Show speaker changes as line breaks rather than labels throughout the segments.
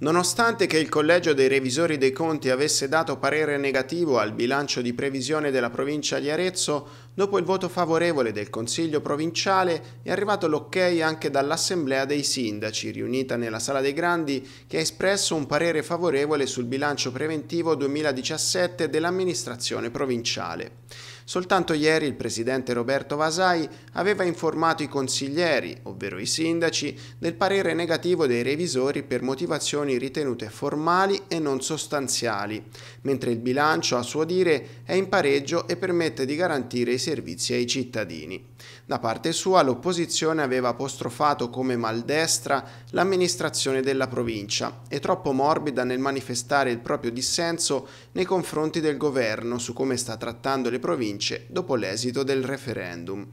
Nonostante che il Collegio dei Revisori dei Conti avesse dato parere negativo al bilancio di previsione della provincia di Arezzo, dopo il voto favorevole del Consiglio provinciale è arrivato l'ok anche dall'Assemblea dei Sindaci, riunita nella Sala dei Grandi, che ha espresso un parere favorevole sul bilancio preventivo 2017 dell'amministrazione provinciale. Soltanto ieri il presidente Roberto Vasai aveva informato i consiglieri, ovvero i sindaci, del parere negativo dei revisori per motivazioni ritenute formali e non sostanziali, mentre il bilancio, a suo dire, è in pareggio e permette di garantire i servizi ai cittadini. Da parte sua l'opposizione aveva apostrofato come maldestra l'amministrazione della provincia e troppo morbida nel manifestare il proprio dissenso nei confronti del governo su come sta trattando le province dopo l'esito del referendum.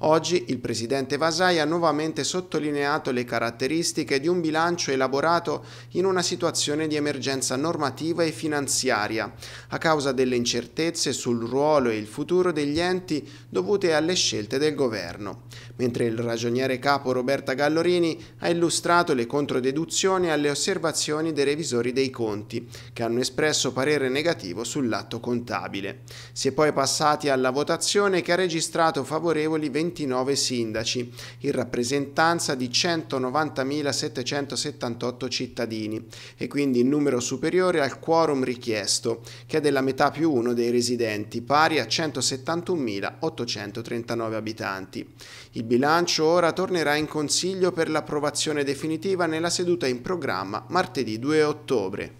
Oggi il presidente Vasai ha nuovamente sottolineato le caratteristiche di un bilancio elaborato in una situazione di emergenza normativa e finanziaria, a causa delle incertezze sul ruolo e il futuro degli enti dovute alle scelte del governo, mentre il ragioniere capo Roberta Gallorini ha illustrato le controdeduzioni alle osservazioni dei revisori dei conti, che hanno espresso parere negativo sull'atto contabile. Si è poi passato passati alla votazione che ha registrato favorevoli 29 sindaci, in rappresentanza di 190.778 cittadini e quindi in numero superiore al quorum richiesto, che è della metà più uno dei residenti, pari a 171.839 abitanti. Il bilancio ora tornerà in Consiglio per l'approvazione definitiva nella seduta in programma martedì 2 ottobre.